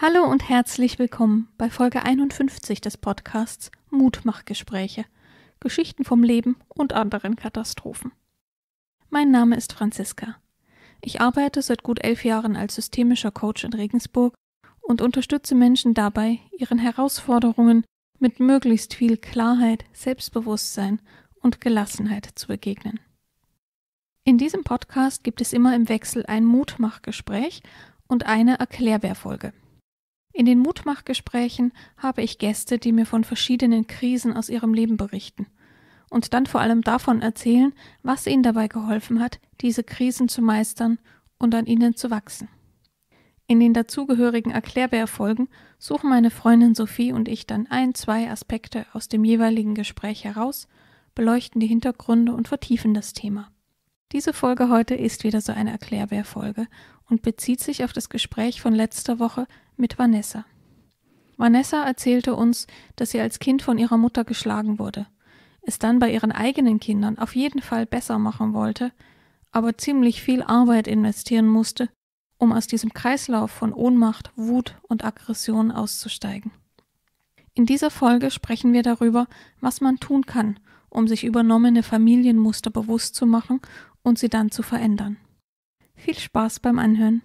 Hallo und herzlich willkommen bei Folge 51 des Podcasts Mutmachgespräche. Geschichten vom Leben und anderen Katastrophen. Mein Name ist Franziska. Ich arbeite seit gut elf Jahren als systemischer Coach in Regensburg und unterstütze Menschen dabei, ihren Herausforderungen mit möglichst viel Klarheit, Selbstbewusstsein und Gelassenheit zu begegnen. In diesem Podcast gibt es immer im Wechsel ein Mutmachgespräch und eine Erklärwehrfolge, in den Mutmachgesprächen habe ich Gäste, die mir von verschiedenen Krisen aus ihrem Leben berichten und dann vor allem davon erzählen, was ihnen dabei geholfen hat, diese Krisen zu meistern und an ihnen zu wachsen. In den dazugehörigen erklärbär suchen meine Freundin Sophie und ich dann ein, zwei Aspekte aus dem jeweiligen Gespräch heraus, beleuchten die Hintergründe und vertiefen das Thema. Diese Folge heute ist wieder so eine erklärbär und bezieht sich auf das Gespräch von letzter Woche mit Vanessa. Vanessa erzählte uns, dass sie als Kind von ihrer Mutter geschlagen wurde, es dann bei ihren eigenen Kindern auf jeden Fall besser machen wollte, aber ziemlich viel Arbeit investieren musste, um aus diesem Kreislauf von Ohnmacht, Wut und Aggression auszusteigen. In dieser Folge sprechen wir darüber, was man tun kann, um sich übernommene Familienmuster bewusst zu machen und sie dann zu verändern. Viel Spaß beim Anhören.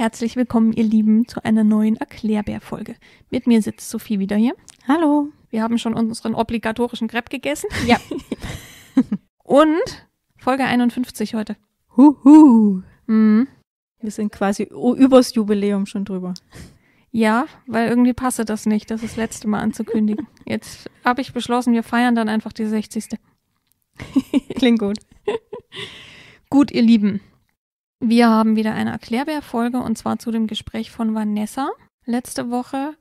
herzlich willkommen, ihr Lieben, zu einer neuen Erklärbär-Folge. Mit mir sitzt Sophie wieder hier. Hallo. Wir haben schon unseren obligatorischen Crepe gegessen. Ja. Und Folge 51 heute. Huhu. Mhm. Wir sind quasi übers Jubiläum schon drüber. Ja, weil irgendwie passe das nicht, das das letzte Mal anzukündigen. Jetzt habe ich beschlossen, wir feiern dann einfach die 60. Klingt gut. gut, ihr Lieben. Wir haben wieder eine Erklärbär-Folge und zwar zu dem Gespräch von Vanessa letzte Woche.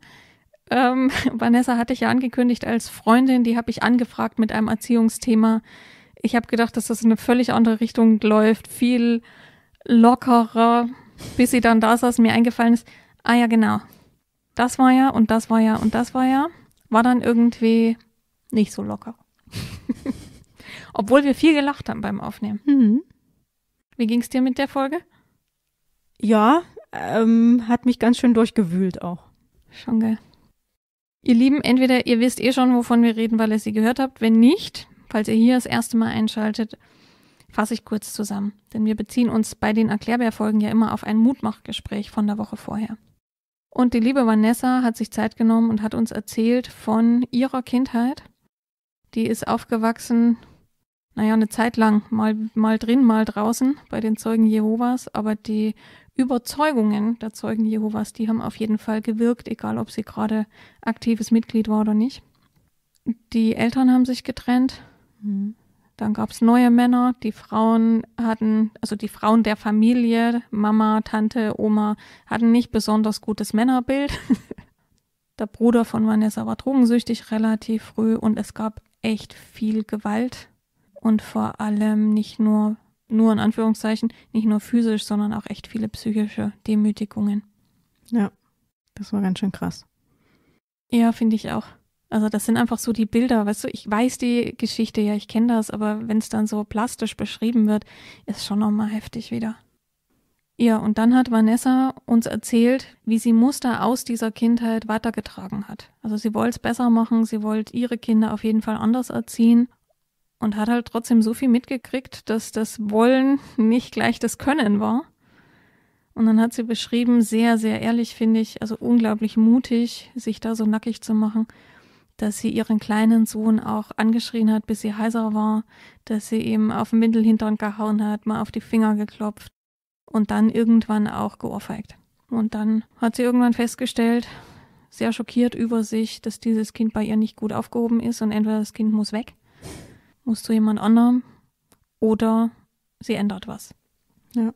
Ähm, Vanessa hatte ich ja angekündigt als Freundin, die habe ich angefragt mit einem Erziehungsthema. Ich habe gedacht, dass das in eine völlig andere Richtung läuft, viel lockerer, bis sie dann da saß mir eingefallen ist, ah ja, genau, das war ja und das war ja und das war ja, war dann irgendwie nicht so locker. Obwohl wir viel gelacht haben beim Aufnehmen. Mhm. Wie ging es dir mit der Folge? Ja, ähm, hat mich ganz schön durchgewühlt auch. Schon geil. Ihr Lieben, entweder ihr wisst eh schon, wovon wir reden, weil ihr sie gehört habt. Wenn nicht, falls ihr hier das erste Mal einschaltet, fasse ich kurz zusammen. Denn wir beziehen uns bei den Erklärbeerfolgen ja immer auf ein Mutmachgespräch von der Woche vorher. Und die liebe Vanessa hat sich Zeit genommen und hat uns erzählt von ihrer Kindheit. Die ist aufgewachsen naja, eine Zeit lang mal, mal drin, mal draußen bei den Zeugen Jehovas, aber die Überzeugungen der Zeugen Jehovas, die haben auf jeden Fall gewirkt, egal ob sie gerade aktives Mitglied war oder nicht. Die Eltern haben sich getrennt. Mhm. Dann gab es neue Männer. Die Frauen hatten, also die Frauen der Familie, Mama, Tante, Oma, hatten nicht besonders gutes Männerbild. der Bruder von Vanessa war drogensüchtig relativ früh und es gab echt viel Gewalt und vor allem nicht nur, nur in Anführungszeichen, nicht nur physisch, sondern auch echt viele psychische Demütigungen. Ja, das war ganz schön krass. Ja, finde ich auch. Also das sind einfach so die Bilder, weißt du, ich weiß die Geschichte, ja, ich kenne das, aber wenn es dann so plastisch beschrieben wird, ist schon nochmal heftig wieder. Ja, und dann hat Vanessa uns erzählt, wie sie Muster aus dieser Kindheit weitergetragen hat. Also sie wollte es besser machen, sie wollte ihre Kinder auf jeden Fall anders erziehen und hat halt trotzdem so viel mitgekriegt, dass das Wollen nicht gleich das Können war. Und dann hat sie beschrieben, sehr, sehr ehrlich finde ich, also unglaublich mutig, sich da so nackig zu machen, dass sie ihren kleinen Sohn auch angeschrien hat, bis sie heiser war, dass sie ihm auf den Windelhintern gehauen hat, mal auf die Finger geklopft und dann irgendwann auch geohrfeigt. Und dann hat sie irgendwann festgestellt, sehr schockiert über sich, dass dieses Kind bei ihr nicht gut aufgehoben ist und entweder das Kind muss weg musst du jemand anderem oder sie ändert was. Ja.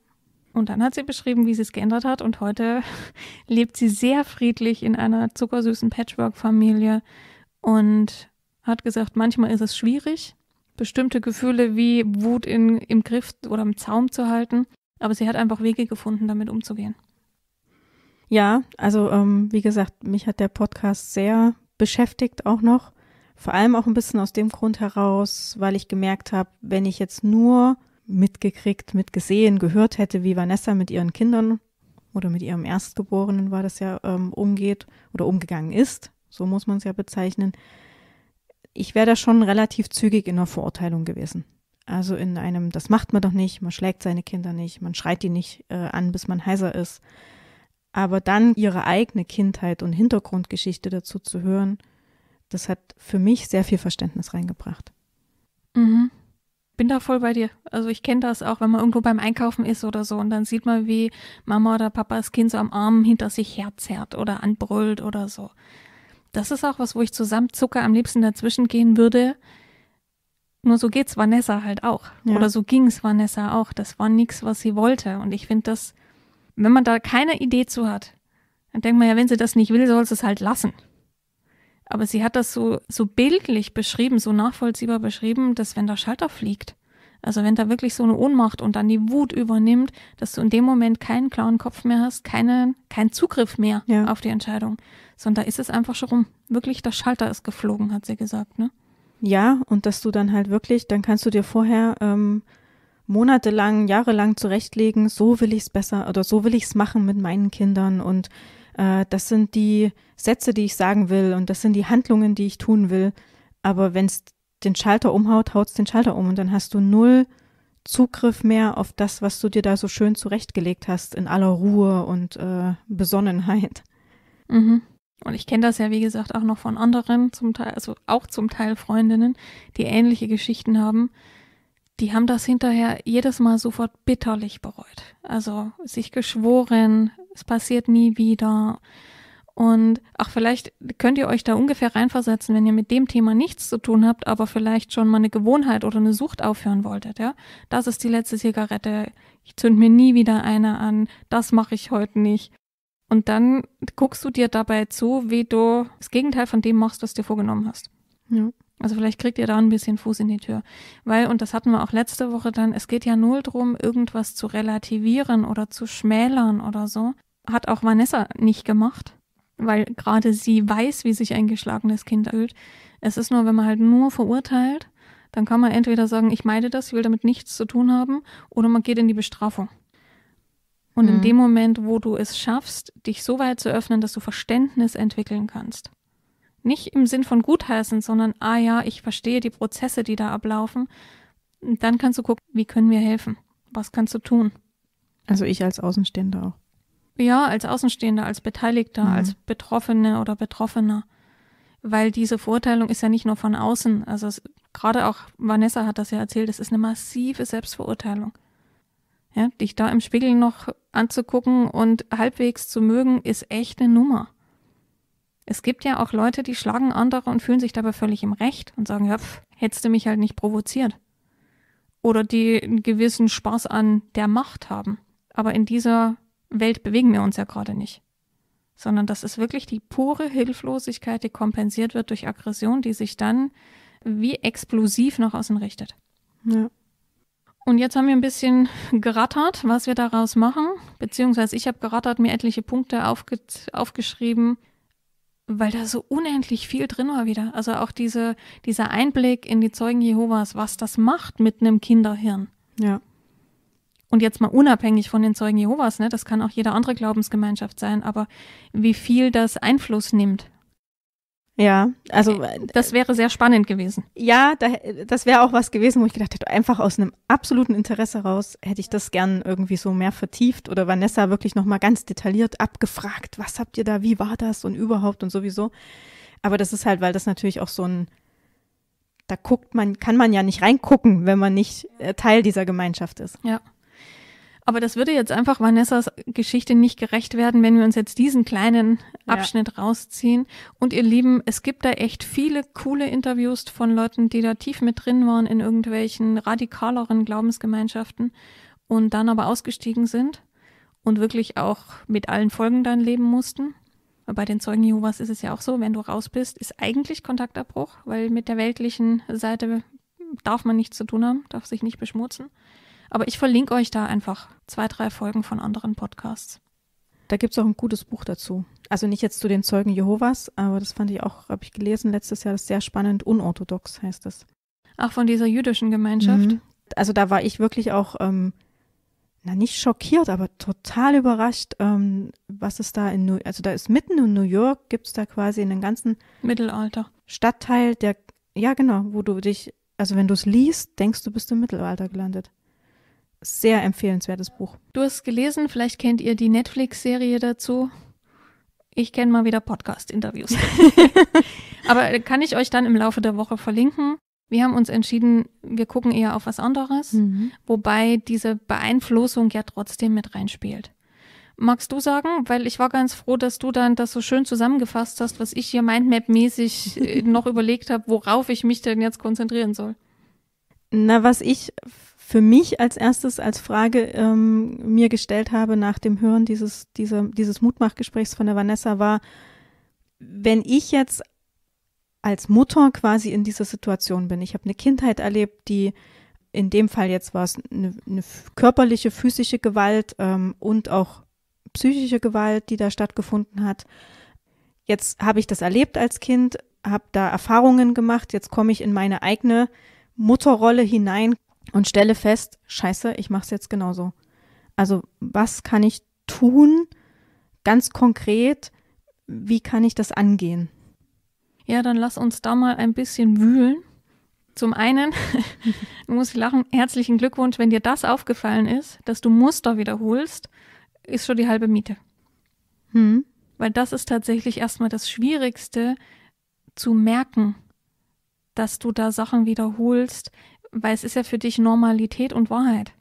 Und dann hat sie beschrieben, wie sie es geändert hat und heute lebt sie sehr friedlich in einer zuckersüßen Patchwork-Familie und hat gesagt, manchmal ist es schwierig, bestimmte Gefühle wie Wut in, im Griff oder im Zaum zu halten, aber sie hat einfach Wege gefunden, damit umzugehen. Ja, also ähm, wie gesagt, mich hat der Podcast sehr beschäftigt auch noch. Vor allem auch ein bisschen aus dem Grund heraus, weil ich gemerkt habe, wenn ich jetzt nur mitgekriegt, mitgesehen, gehört hätte, wie Vanessa mit ihren Kindern oder mit ihrem Erstgeborenen war das ja ähm, umgeht oder umgegangen ist, so muss man es ja bezeichnen, ich wäre da schon relativ zügig in der Verurteilung gewesen. Also in einem, das macht man doch nicht, man schlägt seine Kinder nicht, man schreit die nicht äh, an, bis man heiser ist. Aber dann ihre eigene Kindheit und Hintergrundgeschichte dazu zu hören, das hat für mich sehr viel Verständnis reingebracht. Mhm. Bin da voll bei dir. Also ich kenne das auch, wenn man irgendwo beim Einkaufen ist oder so und dann sieht man, wie Mama oder Papa das Kind so am Arm hinter sich herzerrt oder anbrüllt oder so. Das ist auch was, wo ich zusammenzucke, am liebsten dazwischen gehen würde. Nur so geht's Vanessa halt auch. Ja. Oder so ging's Vanessa auch. Das war nichts, was sie wollte. Und ich finde das, wenn man da keine Idee zu hat, dann denkt man ja, wenn sie das nicht will, soll sie es halt lassen. Aber sie hat das so, so bildlich beschrieben, so nachvollziehbar beschrieben, dass wenn der Schalter fliegt, also wenn da wirklich so eine Ohnmacht und dann die Wut übernimmt, dass du in dem Moment keinen klaren Kopf mehr hast, keine, keinen Zugriff mehr ja. auf die Entscheidung, sondern da ist es einfach schon rum. Wirklich, der Schalter ist geflogen, hat sie gesagt, ne? Ja, und dass du dann halt wirklich, dann kannst du dir vorher ähm, monatelang, jahrelang zurechtlegen, so will ich es besser oder so will ich es machen mit meinen Kindern und äh, das sind die Sätze, die ich sagen will und das sind die Handlungen, die ich tun will. Aber wenn es den Schalter umhaut, haut es den Schalter um und dann hast du null Zugriff mehr auf das, was du dir da so schön zurechtgelegt hast, in aller Ruhe und äh, Besonnenheit. Mhm. Und ich kenne das ja, wie gesagt, auch noch von anderen, zum Teil, also auch zum Teil Freundinnen, die ähnliche Geschichten haben, die haben das hinterher jedes Mal sofort bitterlich bereut. Also sich geschworen, es passiert nie wieder. Und auch vielleicht könnt ihr euch da ungefähr reinversetzen, wenn ihr mit dem Thema nichts zu tun habt, aber vielleicht schon mal eine Gewohnheit oder eine Sucht aufhören wolltet, ja. Das ist die letzte Zigarette. Ich zünd mir nie wieder eine an. Das mache ich heute nicht. Und dann guckst du dir dabei zu, wie du das Gegenteil von dem machst, was du dir vorgenommen hast. Ja. Also vielleicht kriegt ihr da ein bisschen Fuß in die Tür. Weil, und das hatten wir auch letzte Woche dann, es geht ja null drum, irgendwas zu relativieren oder zu schmälern oder so. Hat auch Vanessa nicht gemacht, weil gerade sie weiß, wie sich ein geschlagenes Kind fühlt. Es ist nur, wenn man halt nur verurteilt, dann kann man entweder sagen, ich meide das, ich will damit nichts zu tun haben, oder man geht in die Bestrafung. Und mhm. in dem Moment, wo du es schaffst, dich so weit zu öffnen, dass du Verständnis entwickeln kannst, nicht im Sinn von gutheißen, sondern, ah ja, ich verstehe die Prozesse, die da ablaufen. Und dann kannst du gucken, wie können wir helfen? Was kannst du tun? Also ich als Außenstehender auch. Ja, als Außenstehender, als Beteiligter, mhm. als Betroffene oder Betroffener. Weil diese Verurteilung ist ja nicht nur von außen. Also es, gerade auch Vanessa hat das ja erzählt, es ist eine massive Selbstverurteilung. Ja, dich da im Spiegel noch anzugucken und halbwegs zu mögen, ist echt eine Nummer. Es gibt ja auch Leute, die schlagen andere und fühlen sich dabei völlig im Recht und sagen, ja, pf, hättest du mich halt nicht provoziert. Oder die einen gewissen Spaß an der Macht haben. Aber in dieser Welt bewegen wir uns ja gerade nicht. Sondern das ist wirklich die pure Hilflosigkeit, die kompensiert wird durch Aggression, die sich dann wie explosiv nach außen richtet. Ja. Und jetzt haben wir ein bisschen gerattert, was wir daraus machen, beziehungsweise ich habe gerattert, mir etliche Punkte aufge aufgeschrieben, weil da so unendlich viel drin war wieder. Also auch diese, dieser Einblick in die Zeugen Jehovas, was das macht mit einem Kinderhirn. Ja. Und jetzt mal unabhängig von den Zeugen Jehovas, ne, das kann auch jede andere Glaubensgemeinschaft sein, aber wie viel das Einfluss nimmt. Ja, also äh, äh, das wäre sehr spannend gewesen. Ja, da, das wäre auch was gewesen, wo ich gedacht hätte, einfach aus einem absoluten Interesse raus hätte ich das gern irgendwie so mehr vertieft oder Vanessa wirklich noch mal ganz detailliert abgefragt, was habt ihr da, wie war das und überhaupt und sowieso. Aber das ist halt, weil das natürlich auch so ein da guckt man, kann man ja nicht reingucken, wenn man nicht äh, Teil dieser Gemeinschaft ist. Ja. Aber das würde jetzt einfach Vanessas Geschichte nicht gerecht werden, wenn wir uns jetzt diesen kleinen Abschnitt ja. rausziehen. Und ihr Lieben, es gibt da echt viele coole Interviews von Leuten, die da tief mit drin waren in irgendwelchen radikaleren Glaubensgemeinschaften und dann aber ausgestiegen sind und wirklich auch mit allen Folgen dann leben mussten. Bei den Zeugen Jehovas ist es ja auch so, wenn du raus bist, ist eigentlich Kontaktabbruch, weil mit der weltlichen Seite darf man nichts zu tun haben, darf sich nicht beschmutzen. Aber ich verlinke euch da einfach zwei, drei Folgen von anderen Podcasts. Da gibt es auch ein gutes Buch dazu. Also nicht jetzt zu den Zeugen Jehovas, aber das fand ich auch, habe ich gelesen letztes Jahr, das ist sehr spannend. Unorthodox heißt es. Ach, von dieser jüdischen Gemeinschaft? Mhm. Also da war ich wirklich auch, ähm, na nicht schockiert, aber total überrascht, ähm, was es da in New also da ist mitten in New York, gibt es da quasi in den ganzen Mittelalter. Stadtteil, der, ja genau, wo du dich, also wenn du es liest, denkst du, bist im Mittelalter gelandet sehr empfehlenswertes Buch. Du hast gelesen, vielleicht kennt ihr die Netflix-Serie dazu. Ich kenne mal wieder Podcast-Interviews. Aber kann ich euch dann im Laufe der Woche verlinken. Wir haben uns entschieden, wir gucken eher auf was anderes, mhm. wobei diese Beeinflussung ja trotzdem mit reinspielt. Magst du sagen, weil ich war ganz froh, dass du dann das so schön zusammengefasst hast, was ich hier Mindmap-mäßig äh, noch überlegt habe, worauf ich mich denn jetzt konzentrieren soll? Na, was ich für mich als erstes als Frage ähm, mir gestellt habe nach dem Hören dieses, diese, dieses Mutmachgesprächs von der Vanessa war, wenn ich jetzt als Mutter quasi in dieser Situation bin, ich habe eine Kindheit erlebt, die in dem Fall jetzt war es eine, eine körperliche, physische Gewalt ähm, und auch psychische Gewalt, die da stattgefunden hat. Jetzt habe ich das erlebt als Kind, habe da Erfahrungen gemacht, jetzt komme ich in meine eigene Mutterrolle hinein und stelle fest, scheiße, ich mache es jetzt genauso. Also was kann ich tun, ganz konkret, wie kann ich das angehen? Ja, dann lass uns da mal ein bisschen wühlen. Zum einen muss ich lachen, herzlichen Glückwunsch, wenn dir das aufgefallen ist, dass du Muster wiederholst, ist schon die halbe Miete. Hm. Weil das ist tatsächlich erstmal das Schwierigste zu merken, dass du da Sachen wiederholst, weil es ist ja für dich Normalität und Wahrheit.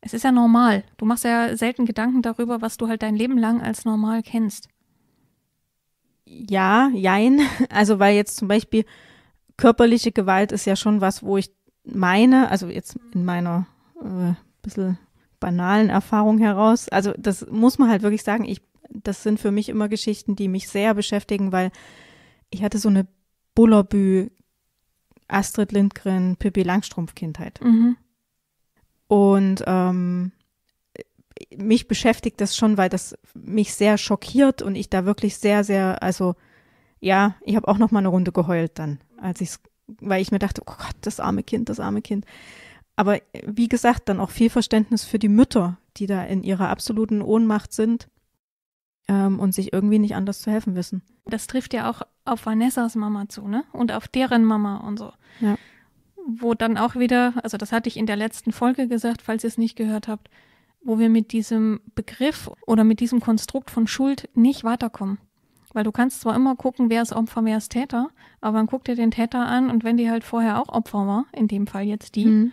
Es ist ja normal. Du machst ja selten Gedanken darüber, was du halt dein Leben lang als normal kennst. Ja, jein. Also weil jetzt zum Beispiel körperliche Gewalt ist ja schon was, wo ich meine, also jetzt in meiner äh, bisschen banalen Erfahrung heraus, also das muss man halt wirklich sagen, ich, das sind für mich immer Geschichten, die mich sehr beschäftigen, weil ich hatte so eine Bullerbü Astrid Lindgren, Pippi Langstrumpf Kindheit. Mhm. Und ähm, mich beschäftigt das schon, weil das mich sehr schockiert und ich da wirklich sehr, sehr, also ja, ich habe auch noch mal eine Runde geheult dann, als ich weil ich mir dachte, oh Gott, das arme Kind, das arme Kind. Aber wie gesagt, dann auch viel Verständnis für die Mütter, die da in ihrer absoluten Ohnmacht sind ähm, und sich irgendwie nicht anders zu helfen wissen. Das trifft ja auch auf Vanessas Mama zu, ne? Und auf deren Mama und so. Ja. Wo dann auch wieder, also das hatte ich in der letzten Folge gesagt, falls ihr es nicht gehört habt, wo wir mit diesem Begriff oder mit diesem Konstrukt von Schuld nicht weiterkommen. Weil du kannst zwar immer gucken, wer ist Opfer, wer ist Täter, aber dann guck dir den Täter an und wenn die halt vorher auch Opfer war, in dem Fall jetzt die, mhm.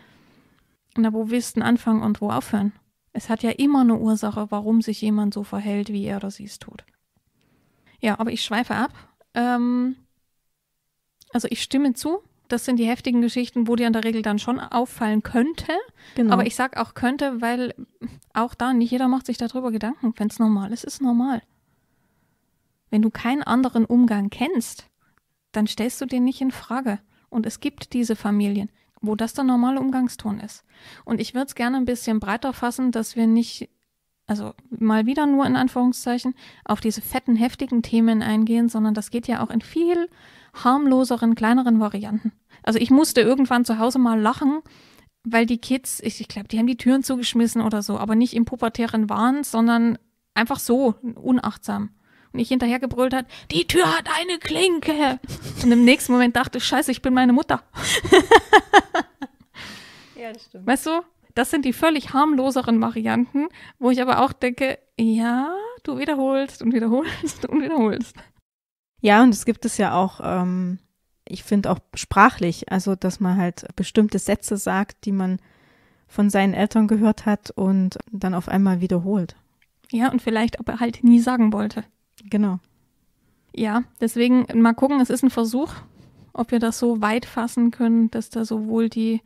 na, wo willst du anfangen und wo aufhören? Es hat ja immer eine Ursache, warum sich jemand so verhält, wie er oder sie es tut. Ja, aber ich schweife ab. Ähm, also ich stimme zu. Das sind die heftigen Geschichten, wo dir in der Regel dann schon auffallen könnte. Genau. Aber ich sage auch könnte, weil auch da nicht jeder macht sich darüber Gedanken, wenn es normal ist, ist normal. Wenn du keinen anderen Umgang kennst, dann stellst du den nicht in Frage. Und es gibt diese Familien wo das der normale Umgangston ist. Und ich würde es gerne ein bisschen breiter fassen, dass wir nicht, also mal wieder nur in Anführungszeichen, auf diese fetten, heftigen Themen eingehen, sondern das geht ja auch in viel harmloseren, kleineren Varianten. Also ich musste irgendwann zu Hause mal lachen, weil die Kids, ich, ich glaube, die haben die Türen zugeschmissen oder so, aber nicht im pubertären Wahn, sondern einfach so unachtsam nicht hinterhergebrüllt hat, die Tür hat eine Klinke. Und im nächsten Moment dachte, scheiße, ich bin meine Mutter. ja, das stimmt. Weißt du, das sind die völlig harmloseren Varianten, wo ich aber auch denke, ja, du wiederholst und wiederholst und wiederholst. Ja, und es gibt es ja auch, ähm, ich finde auch sprachlich, also dass man halt bestimmte Sätze sagt, die man von seinen Eltern gehört hat und dann auf einmal wiederholt. Ja, und vielleicht ob er halt nie sagen wollte. Genau. Ja, deswegen mal gucken, es ist ein Versuch, ob wir das so weit fassen können, dass da sowohl die,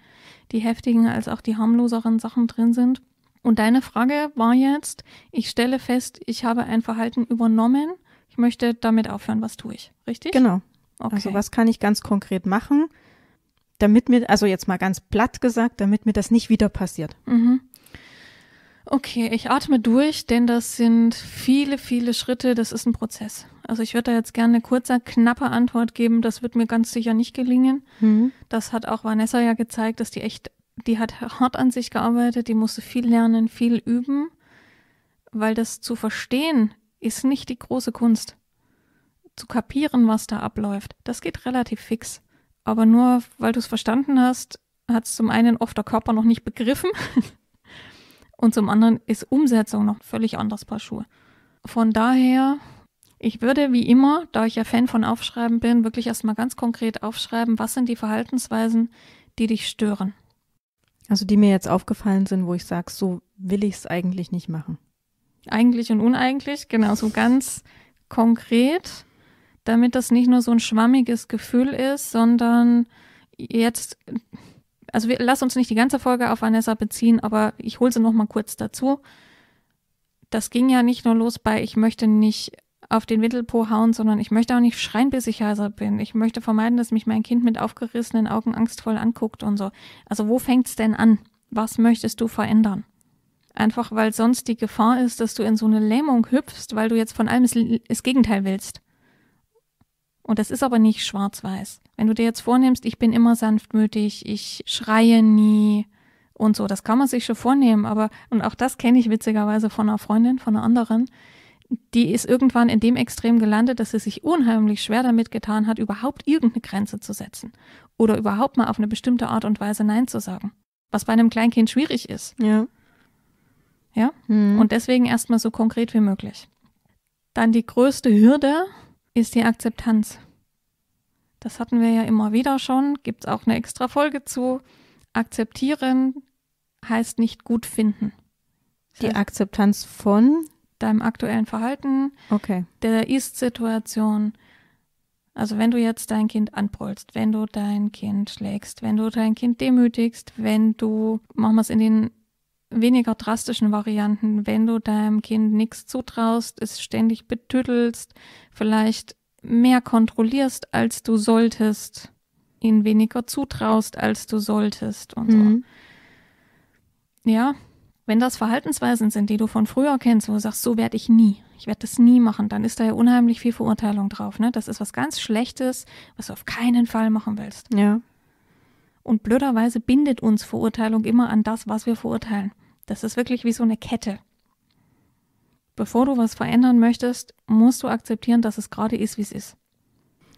die heftigen als auch die harmloseren Sachen drin sind. Und deine Frage war jetzt, ich stelle fest, ich habe ein Verhalten übernommen, ich möchte damit aufhören, was tue ich, richtig? Genau. Okay. Also was kann ich ganz konkret machen, damit mir, also jetzt mal ganz platt gesagt, damit mir das nicht wieder passiert. Mhm. Okay, ich atme durch, denn das sind viele, viele Schritte. Das ist ein Prozess. Also ich würde da jetzt gerne eine kurze, knappe Antwort geben. Das wird mir ganz sicher nicht gelingen. Mhm. Das hat auch Vanessa ja gezeigt, dass die echt, die hat hart an sich gearbeitet, die musste viel lernen, viel üben, weil das zu verstehen ist nicht die große Kunst. Zu kapieren, was da abläuft, das geht relativ fix. Aber nur weil du es verstanden hast, hat es zum einen oft der Körper noch nicht begriffen. Und zum anderen ist Umsetzung noch völlig anders Paar Schuhe. Von daher, ich würde wie immer, da ich ja Fan von Aufschreiben bin, wirklich erstmal ganz konkret aufschreiben, was sind die Verhaltensweisen, die dich stören. Also die mir jetzt aufgefallen sind, wo ich sage, so will ich es eigentlich nicht machen. Eigentlich und uneigentlich, genau, so ganz konkret, damit das nicht nur so ein schwammiges Gefühl ist, sondern jetzt also wir, lass uns nicht die ganze Folge auf Vanessa beziehen, aber ich hole sie noch mal kurz dazu. Das ging ja nicht nur los bei, ich möchte nicht auf den Windelpo hauen, sondern ich möchte auch nicht schreien, bis ich heiser bin. Ich möchte vermeiden, dass mich mein Kind mit aufgerissenen Augen angstvoll anguckt und so. Also wo fängt's denn an? Was möchtest du verändern? Einfach weil sonst die Gefahr ist, dass du in so eine Lähmung hüpfst, weil du jetzt von allem das Gegenteil willst. Und das ist aber nicht schwarz-weiß. Wenn du dir jetzt vornimmst, ich bin immer sanftmütig, ich schreie nie und so, das kann man sich schon vornehmen, aber, und auch das kenne ich witzigerweise von einer Freundin, von einer anderen, die ist irgendwann in dem Extrem gelandet, dass sie sich unheimlich schwer damit getan hat, überhaupt irgendeine Grenze zu setzen oder überhaupt mal auf eine bestimmte Art und Weise Nein zu sagen, was bei einem Kleinkind schwierig ist. Ja. Ja? Hm. Und deswegen erstmal so konkret wie möglich. Dann die größte Hürde, ist die Akzeptanz. Das hatten wir ja immer wieder schon, gibt es auch eine extra Folge zu. Akzeptieren heißt nicht gut finden. Das die Akzeptanz von deinem aktuellen Verhalten, okay. der Ist-Situation. Also wenn du jetzt dein Kind anbrüllst, wenn du dein Kind schlägst, wenn du dein Kind demütigst, wenn du, machen wir es in den weniger drastischen Varianten, wenn du deinem Kind nichts zutraust, es ständig betüttelst, vielleicht mehr kontrollierst, als du solltest, ihn weniger zutraust, als du solltest und mhm. so. Ja, wenn das Verhaltensweisen sind, die du von früher kennst, wo du sagst, so werde ich nie, ich werde das nie machen, dann ist da ja unheimlich viel Verurteilung drauf. Ne? Das ist was ganz Schlechtes, was du auf keinen Fall machen willst. Ja. Und blöderweise bindet uns Verurteilung immer an das, was wir verurteilen. Das ist wirklich wie so eine Kette. Bevor du was verändern möchtest, musst du akzeptieren, dass es gerade ist, wie es ist.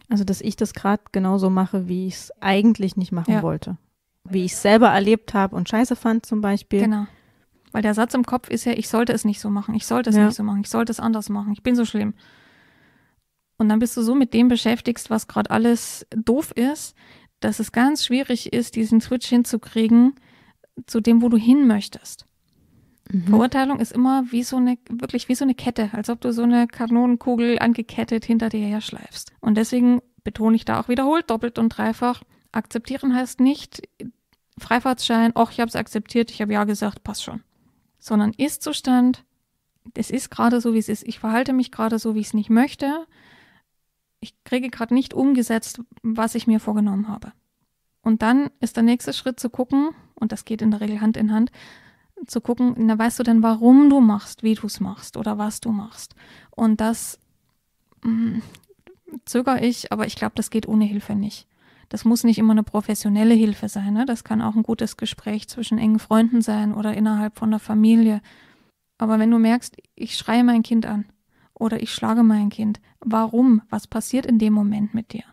Also, dass ich das gerade genauso mache, wie ich es eigentlich nicht machen ja. wollte. Wie ich es selber erlebt habe und scheiße fand zum Beispiel. Genau. Weil der Satz im Kopf ist ja, ich sollte es nicht so machen, ich sollte es ja. nicht so machen, ich sollte es anders machen, ich bin so schlimm. Und dann bist du so mit dem beschäftigt, was gerade alles doof ist, dass es ganz schwierig ist, diesen Switch hinzukriegen zu dem, wo du hin möchtest. Mhm. Verurteilung ist immer wie so eine, wirklich wie so eine Kette, als ob du so eine Kanonenkugel angekettet hinter dir her schleifst. Und deswegen betone ich da auch wiederholt, doppelt und dreifach. Akzeptieren heißt nicht Freifahrtsschein, ach, ich habe es akzeptiert, ich habe ja gesagt, passt schon. Sondern Ist-Zustand, es ist gerade so, wie es ist. Ich verhalte mich gerade so, wie ich es nicht möchte. Ich kriege gerade nicht umgesetzt, was ich mir vorgenommen habe. Und dann ist der nächste Schritt zu gucken, und das geht in der Regel Hand in Hand, zu gucken, na, weißt du denn, warum du machst, wie du es machst oder was du machst. Und das mh, mm, zögere ich, aber ich glaube, das geht ohne Hilfe nicht. Das muss nicht immer eine professionelle Hilfe sein. Ne? Das kann auch ein gutes Gespräch zwischen engen Freunden sein oder innerhalb von der Familie. Aber wenn du merkst, ich schreie mein Kind an oder ich schlage mein Kind, warum? Was passiert in dem Moment mit dir?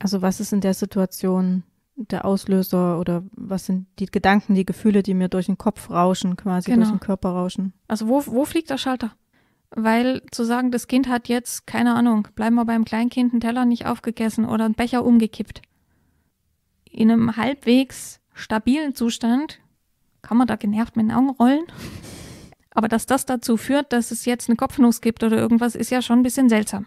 Also was ist in der Situation der Auslöser oder was sind die Gedanken, die Gefühle, die mir durch den Kopf rauschen, quasi genau. durch den Körper rauschen. Also wo, wo fliegt der Schalter? Weil zu sagen, das Kind hat jetzt, keine Ahnung, bleiben wir beim Kleinkind, einen Teller nicht aufgegessen oder einen Becher umgekippt. In einem halbwegs stabilen Zustand kann man da genervt mit den Augen rollen. Aber dass das dazu führt, dass es jetzt eine Kopfnuss gibt oder irgendwas, ist ja schon ein bisschen seltsam.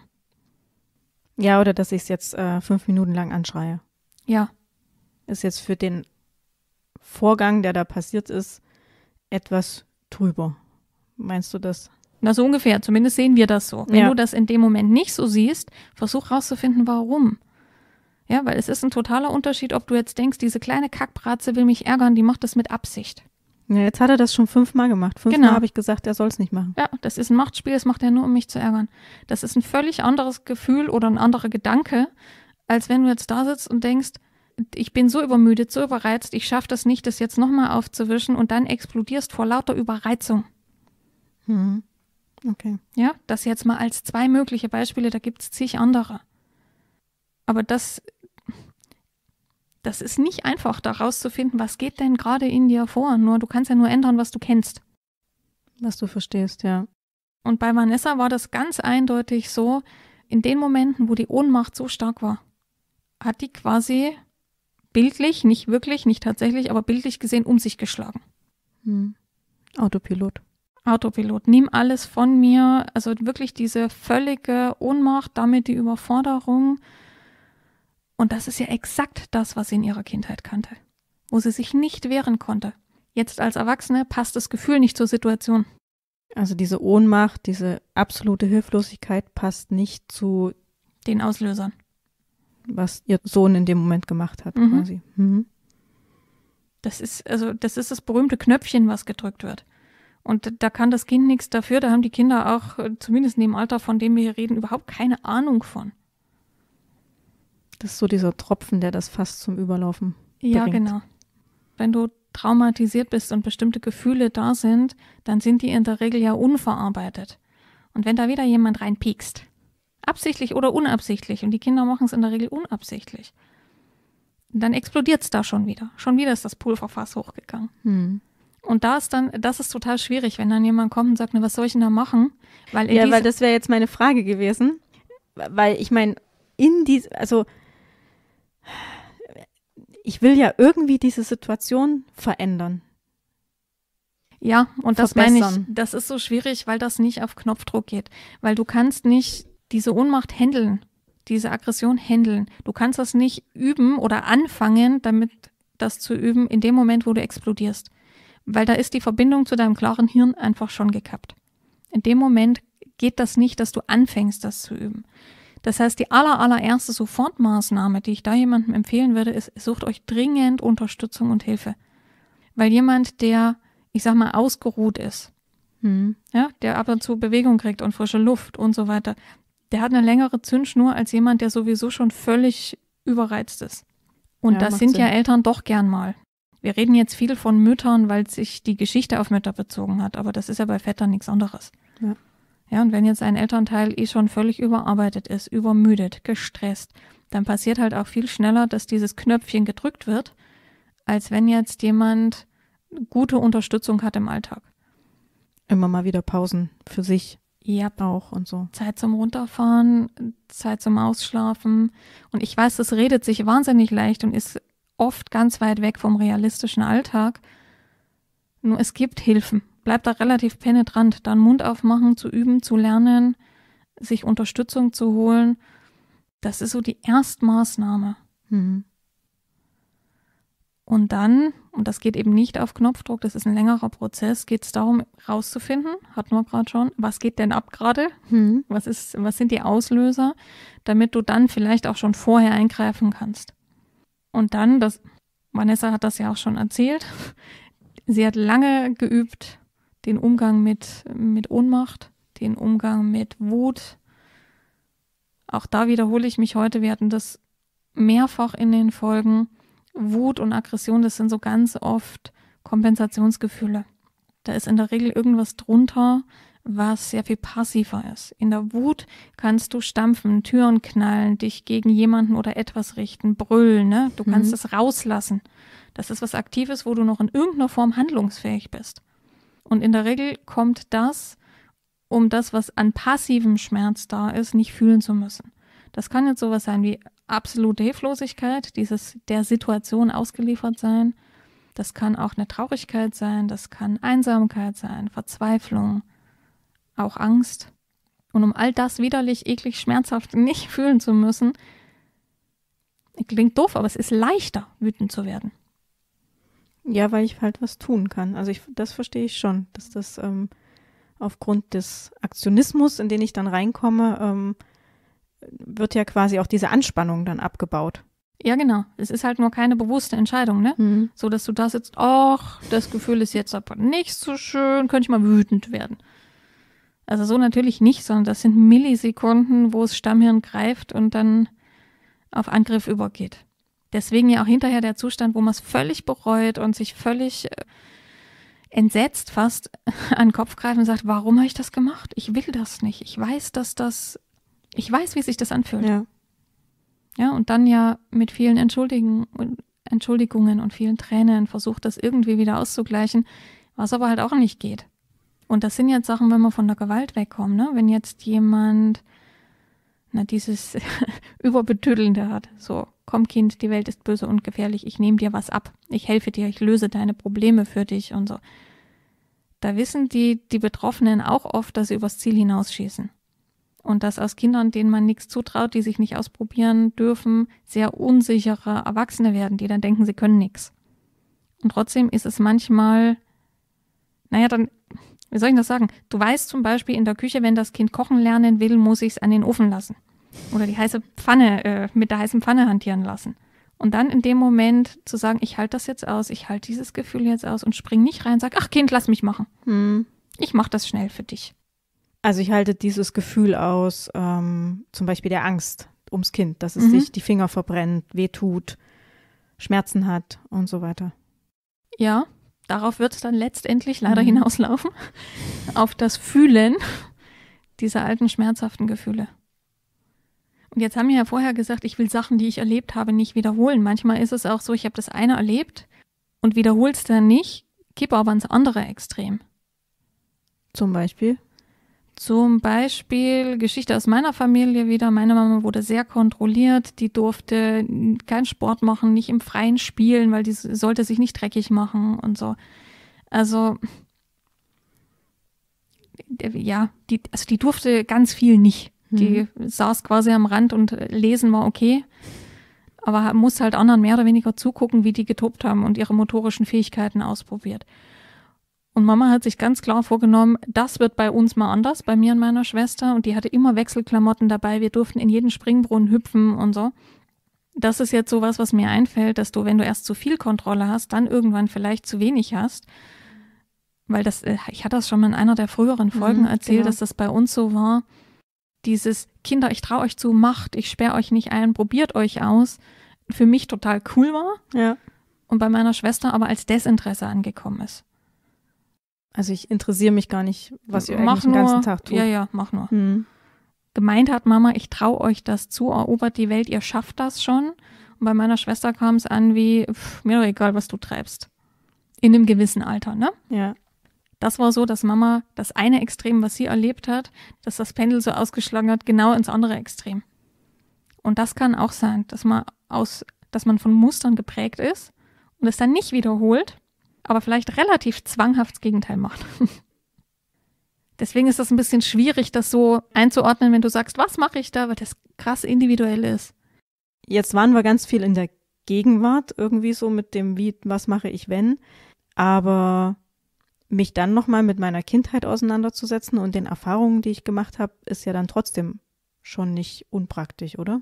Ja, oder dass ich es jetzt äh, fünf Minuten lang anschreie. Ja, ist jetzt für den Vorgang, der da passiert ist, etwas trüber. Meinst du das? Na, so ungefähr. Zumindest sehen wir das so. Wenn ja. du das in dem Moment nicht so siehst, versuch rauszufinden, warum. Ja, weil es ist ein totaler Unterschied, ob du jetzt denkst, diese kleine Kackbratze will mich ärgern, die macht das mit Absicht. Ja, jetzt hat er das schon fünfmal gemacht. Fünfmal genau. habe ich gesagt, er soll es nicht machen. Ja, das ist ein Machtspiel, das macht er nur, um mich zu ärgern. Das ist ein völlig anderes Gefühl oder ein anderer Gedanke, als wenn du jetzt da sitzt und denkst, ich bin so übermüdet, so überreizt, ich schaffe das nicht, das jetzt nochmal aufzuwischen und dann explodierst vor lauter Überreizung. Hm. Okay. Ja, das jetzt mal als zwei mögliche Beispiele, da gibt es zig andere. Aber das, das ist nicht einfach, da rauszufinden, was geht denn gerade in dir vor. Nur du kannst ja nur ändern, was du kennst. Was du verstehst, ja. Und bei Vanessa war das ganz eindeutig so, in den Momenten, wo die Ohnmacht so stark war, hat die quasi bildlich, nicht wirklich, nicht tatsächlich, aber bildlich gesehen um sich geschlagen. Hm. Autopilot. Autopilot. Nimm alles von mir. Also wirklich diese völlige Ohnmacht, damit die Überforderung. Und das ist ja exakt das, was sie in ihrer Kindheit kannte, wo sie sich nicht wehren konnte. Jetzt als Erwachsene passt das Gefühl nicht zur Situation. Also diese Ohnmacht, diese absolute Hilflosigkeit passt nicht zu den Auslösern was ihr Sohn in dem Moment gemacht hat, mhm. quasi. Mhm. Das ist, also, das ist das berühmte Knöpfchen, was gedrückt wird. Und da kann das Kind nichts dafür, da haben die Kinder auch, äh, zumindest in dem Alter, von dem wir hier reden, überhaupt keine Ahnung von. Das ist so dieser Tropfen, der das fast zum Überlaufen bringt. Ja, genau. Wenn du traumatisiert bist und bestimmte Gefühle da sind, dann sind die in der Regel ja unverarbeitet. Und wenn da wieder jemand reinpiekst, Absichtlich oder unabsichtlich. Und die Kinder machen es in der Regel unabsichtlich. Und dann explodiert es da schon wieder. Schon wieder ist das Pulverfass hochgegangen. Hm. Und da ist dann, das ist total schwierig, wenn dann jemand kommt und sagt, ne, was soll ich denn da machen? Weil ja, weil das wäre jetzt meine Frage gewesen. Weil ich meine, in diese, also ich will ja irgendwie diese Situation verändern. Ja, und das meine ich, das ist so schwierig, weil das nicht auf Knopfdruck geht. Weil du kannst nicht diese Ohnmacht händeln, diese Aggression händeln. Du kannst das nicht üben oder anfangen, damit das zu üben, in dem Moment, wo du explodierst. Weil da ist die Verbindung zu deinem klaren Hirn einfach schon gekappt. In dem Moment geht das nicht, dass du anfängst, das zu üben. Das heißt, die aller, allererste Sofortmaßnahme, die ich da jemandem empfehlen würde, ist, sucht euch dringend Unterstützung und Hilfe. Weil jemand, der, ich sag mal, ausgeruht ist, hm. ja, der ab und zu Bewegung kriegt und frische Luft und so weiter, der hat eine längere Zündschnur als jemand, der sowieso schon völlig überreizt ist. Und ja, das sind Sinn. ja Eltern doch gern mal. Wir reden jetzt viel von Müttern, weil sich die Geschichte auf Mütter bezogen hat, aber das ist ja bei Vätern nichts anderes. Ja. ja, und wenn jetzt ein Elternteil eh schon völlig überarbeitet ist, übermüdet, gestresst, dann passiert halt auch viel schneller, dass dieses Knöpfchen gedrückt wird, als wenn jetzt jemand gute Unterstützung hat im Alltag. Immer mal wieder Pausen für sich ja, Bauch und so. Zeit zum Runterfahren, Zeit zum Ausschlafen. Und ich weiß, das redet sich wahnsinnig leicht und ist oft ganz weit weg vom realistischen Alltag. Nur es gibt Hilfen. Bleibt da relativ penetrant, dann Mund aufmachen, zu üben, zu lernen, sich Unterstützung zu holen. Das ist so die Erstmaßnahme. Mhm. Und dann, und das geht eben nicht auf Knopfdruck, das ist ein längerer Prozess, geht es darum, rauszufinden, hatten wir gerade schon, was geht denn ab gerade? Hm. Was, was sind die Auslöser, damit du dann vielleicht auch schon vorher eingreifen kannst. Und dann, das, Vanessa hat das ja auch schon erzählt, sie hat lange geübt, den Umgang mit, mit Ohnmacht, den Umgang mit Wut. Auch da wiederhole ich mich heute, wir hatten das mehrfach in den Folgen Wut und Aggression, das sind so ganz oft Kompensationsgefühle. Da ist in der Regel irgendwas drunter, was sehr viel passiver ist. In der Wut kannst du stampfen, Türen knallen, dich gegen jemanden oder etwas richten, brüllen, ne? Du kannst mhm. es rauslassen. Das ist was Aktives, wo du noch in irgendeiner Form handlungsfähig bist. Und in der Regel kommt das, um das, was an passivem Schmerz da ist, nicht fühlen zu müssen. Das kann jetzt sowas sein wie absolute Hilflosigkeit, dieses der Situation ausgeliefert sein. Das kann auch eine Traurigkeit sein, das kann Einsamkeit sein, Verzweiflung, auch Angst. Und um all das widerlich, eklig, schmerzhaft nicht fühlen zu müssen, klingt doof, aber es ist leichter, wütend zu werden. Ja, weil ich halt was tun kann. Also ich, das verstehe ich schon, dass das ähm, aufgrund des Aktionismus, in den ich dann reinkomme, ähm, wird ja quasi auch diese Anspannung dann abgebaut. Ja, genau. Es ist halt nur keine bewusste Entscheidung, ne? Mhm. So, dass du da sitzt, ach, das Gefühl ist jetzt aber nicht so schön, könnte ich mal wütend werden. Also so natürlich nicht, sondern das sind Millisekunden, wo das Stammhirn greift und dann auf Angriff übergeht. Deswegen ja auch hinterher der Zustand, wo man es völlig bereut und sich völlig äh, entsetzt fast an den Kopf greift und sagt, warum habe ich das gemacht? Ich will das nicht. Ich weiß, dass das ich weiß, wie sich das anfühlt. Ja. Ja, und dann ja mit vielen Entschuldigen, Entschuldigungen und vielen Tränen versucht, das irgendwie wieder auszugleichen, was aber halt auch nicht geht. Und das sind jetzt Sachen, wenn wir von der Gewalt wegkommen, ne? Wenn jetzt jemand, na, dieses Überbetüdelnde hat, so, komm Kind, die Welt ist böse und gefährlich, ich nehme dir was ab, ich helfe dir, ich löse deine Probleme für dich und so. Da wissen die, die Betroffenen auch oft, dass sie übers Ziel hinausschießen und dass aus Kindern, denen man nichts zutraut, die sich nicht ausprobieren dürfen, sehr unsichere Erwachsene werden, die dann denken, sie können nichts. Und trotzdem ist es manchmal, naja, dann, wie soll ich das sagen? Du weißt zum Beispiel in der Küche, wenn das Kind kochen lernen will, muss ich es an den Ofen lassen. Oder die heiße Pfanne, äh, mit der heißen Pfanne hantieren lassen. Und dann in dem Moment zu sagen, ich halte das jetzt aus, ich halte dieses Gefühl jetzt aus und spring nicht rein, sag, ach Kind, lass mich machen. Hm. Ich mach das schnell für dich. Also ich halte dieses Gefühl aus, ähm, zum Beispiel der Angst ums Kind, dass es mhm. sich die Finger verbrennt, wehtut, Schmerzen hat und so weiter. Ja, darauf wird es dann letztendlich leider mhm. hinauslaufen, auf das Fühlen dieser alten schmerzhaften Gefühle. Und jetzt haben wir ja vorher gesagt, ich will Sachen, die ich erlebt habe, nicht wiederholen. Manchmal ist es auch so, ich habe das eine erlebt und wiederhole es dann nicht, gebe aber ans andere Extrem. Zum Beispiel? Zum Beispiel Geschichte aus meiner Familie wieder. Meine Mama wurde sehr kontrolliert. Die durfte keinen Sport machen, nicht im Freien spielen, weil die sollte sich nicht dreckig machen und so. Also, ja, die, also die durfte ganz viel nicht. Die mhm. saß quasi am Rand und lesen war okay. Aber muss halt anderen mehr oder weniger zugucken, wie die getobt haben und ihre motorischen Fähigkeiten ausprobiert. Und Mama hat sich ganz klar vorgenommen, das wird bei uns mal anders, bei mir und meiner Schwester. Und die hatte immer Wechselklamotten dabei. Wir durften in jeden Springbrunnen hüpfen und so. Das ist jetzt sowas, was mir einfällt, dass du, wenn du erst zu viel Kontrolle hast, dann irgendwann vielleicht zu wenig hast. Weil das, äh, ich hatte das schon mal in einer der früheren mhm, Folgen mhm, erzählt, genau. dass das bei uns so war. Dieses Kinder, ich traue euch zu, macht, ich sperre euch nicht ein, probiert euch aus, für mich total cool war. Ja. Und bei meiner Schwester aber als Desinteresse angekommen ist. Also ich interessiere mich gar nicht, was ihr mach eigentlich nur, den ganzen Tag tut. Ja, ja, mach nur. Hm. Gemeint hat Mama, ich traue euch das zu, erobert die Welt, ihr schafft das schon. Und bei meiner Schwester kam es an wie, pff, mir doch egal, was du treibst. In einem gewissen Alter, ne? Ja. Das war so, dass Mama das eine Extrem, was sie erlebt hat, dass das Pendel so ausgeschlagen hat, genau ins andere Extrem. Und das kann auch sein, dass man aus, dass man von Mustern geprägt ist und es dann nicht wiederholt, aber vielleicht relativ zwanghaft das Gegenteil macht. Deswegen ist das ein bisschen schwierig, das so einzuordnen, wenn du sagst, was mache ich da, weil das krass individuell ist. Jetzt waren wir ganz viel in der Gegenwart irgendwie so mit dem, wie, was mache ich wenn, aber mich dann nochmal mit meiner Kindheit auseinanderzusetzen und den Erfahrungen, die ich gemacht habe, ist ja dann trotzdem schon nicht unpraktisch, oder?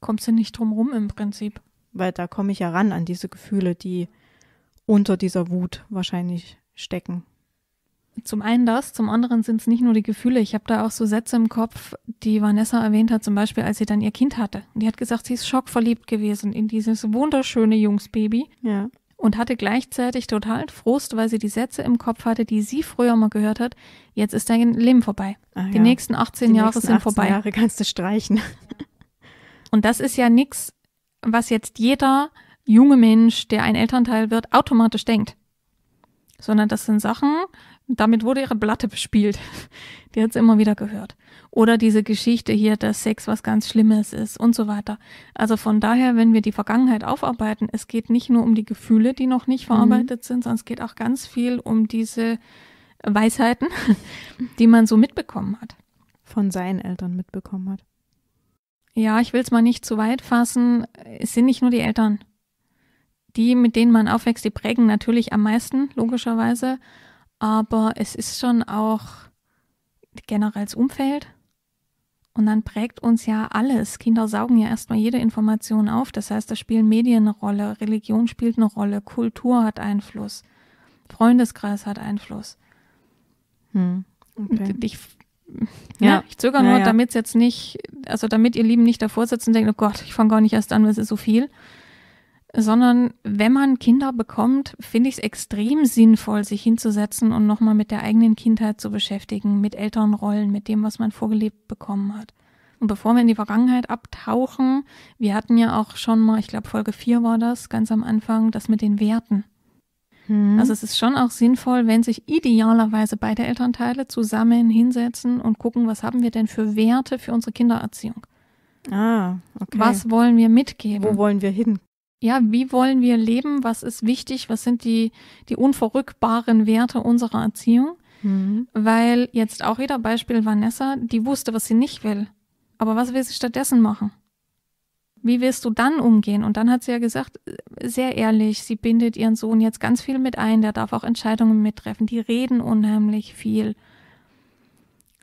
Kommst du nicht drum rum im Prinzip. Weil da komme ich ja ran an diese Gefühle, die unter dieser Wut wahrscheinlich stecken. Zum einen das, zum anderen sind es nicht nur die Gefühle. Ich habe da auch so Sätze im Kopf, die Vanessa erwähnt hat, zum Beispiel, als sie dann ihr Kind hatte. Die hat gesagt, sie ist schockverliebt gewesen in dieses wunderschöne Jungsbaby. Ja. Und hatte gleichzeitig total Frust, weil sie die Sätze im Kopf hatte, die sie früher mal gehört hat. Jetzt ist dein Leben vorbei. Ach die ja. nächsten 18 die Jahre nächsten sind 18 vorbei. Jahre kannst du streichen. Und das ist ja nichts, was jetzt jeder junge Mensch, der ein Elternteil wird, automatisch denkt. Sondern das sind Sachen, damit wurde ihre Platte bespielt. Die hat's immer wieder gehört. Oder diese Geschichte hier, dass Sex was ganz Schlimmes ist und so weiter. Also von daher, wenn wir die Vergangenheit aufarbeiten, es geht nicht nur um die Gefühle, die noch nicht mhm. verarbeitet mhm. sind, sondern es geht auch ganz viel um diese Weisheiten, die man so mitbekommen hat. Von seinen Eltern mitbekommen hat. Ja, ich will's mal nicht zu weit fassen. Es sind nicht nur die Eltern die, mit denen man aufwächst, die prägen natürlich am meisten, logischerweise. Aber es ist schon auch generell das Umfeld. Und dann prägt uns ja alles. Kinder saugen ja erstmal jede Information auf. Das heißt, da spielen Medien eine Rolle, Religion spielt eine Rolle, Kultur hat Einfluss, Freundeskreis hat Einfluss. Hm. Okay. Ich, ja. Ne, ich zögere nur, ja. damit es jetzt nicht, also damit ihr Lieben nicht davor sitzen und denkt, oh Gott, ich fange gar nicht erst an, weil es ist so viel sondern wenn man Kinder bekommt, finde ich es extrem sinnvoll, sich hinzusetzen und nochmal mit der eigenen Kindheit zu beschäftigen, mit Elternrollen, mit dem, was man vorgelebt bekommen hat. Und bevor wir in die Vergangenheit abtauchen, wir hatten ja auch schon mal, ich glaube Folge 4 war das, ganz am Anfang, das mit den Werten. Hm. Also es ist schon auch sinnvoll, wenn sich idealerweise beide Elternteile zusammen hinsetzen und gucken, was haben wir denn für Werte für unsere Kindererziehung. Ah, okay. Was wollen wir mitgeben? Wo wollen wir hin? ja, wie wollen wir leben? Was ist wichtig? Was sind die, die unverrückbaren Werte unserer Erziehung? Mhm. Weil jetzt auch wieder Beispiel Vanessa, die wusste, was sie nicht will. Aber was will sie stattdessen machen? Wie wirst du dann umgehen? Und dann hat sie ja gesagt, äh, sehr ehrlich, sie bindet ihren Sohn jetzt ganz viel mit ein, der darf auch Entscheidungen mittreffen, die reden unheimlich viel.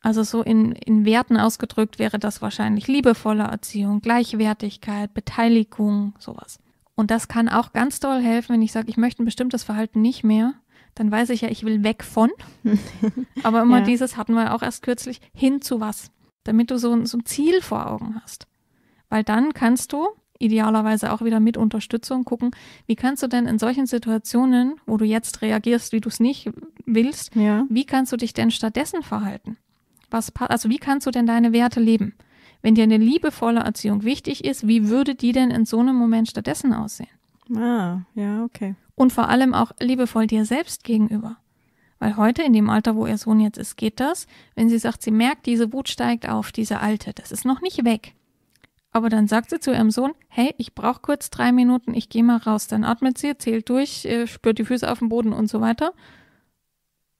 Also so in, in Werten ausgedrückt wäre das wahrscheinlich liebevolle Erziehung, Gleichwertigkeit, Beteiligung, sowas. Und das kann auch ganz doll helfen, wenn ich sage, ich möchte ein bestimmtes Verhalten nicht mehr. Dann weiß ich ja, ich will weg von. Aber immer ja. dieses hatten wir auch erst kürzlich, hin zu was. Damit du so, so ein Ziel vor Augen hast. Weil dann kannst du idealerweise auch wieder mit Unterstützung gucken, wie kannst du denn in solchen Situationen, wo du jetzt reagierst, wie du es nicht willst, ja. wie kannst du dich denn stattdessen verhalten? Was, also wie kannst du denn deine Werte leben? Wenn dir eine liebevolle Erziehung wichtig ist, wie würde die denn in so einem Moment stattdessen aussehen? Ah, ja, okay. Und vor allem auch liebevoll dir selbst gegenüber. Weil heute, in dem Alter, wo ihr Sohn jetzt ist, geht das. Wenn sie sagt, sie merkt, diese Wut steigt auf, diese alte, das ist noch nicht weg. Aber dann sagt sie zu ihrem Sohn, hey, ich brauche kurz drei Minuten, ich gehe mal raus. Dann atmet sie, zählt durch, äh, spürt die Füße auf dem Boden und so weiter.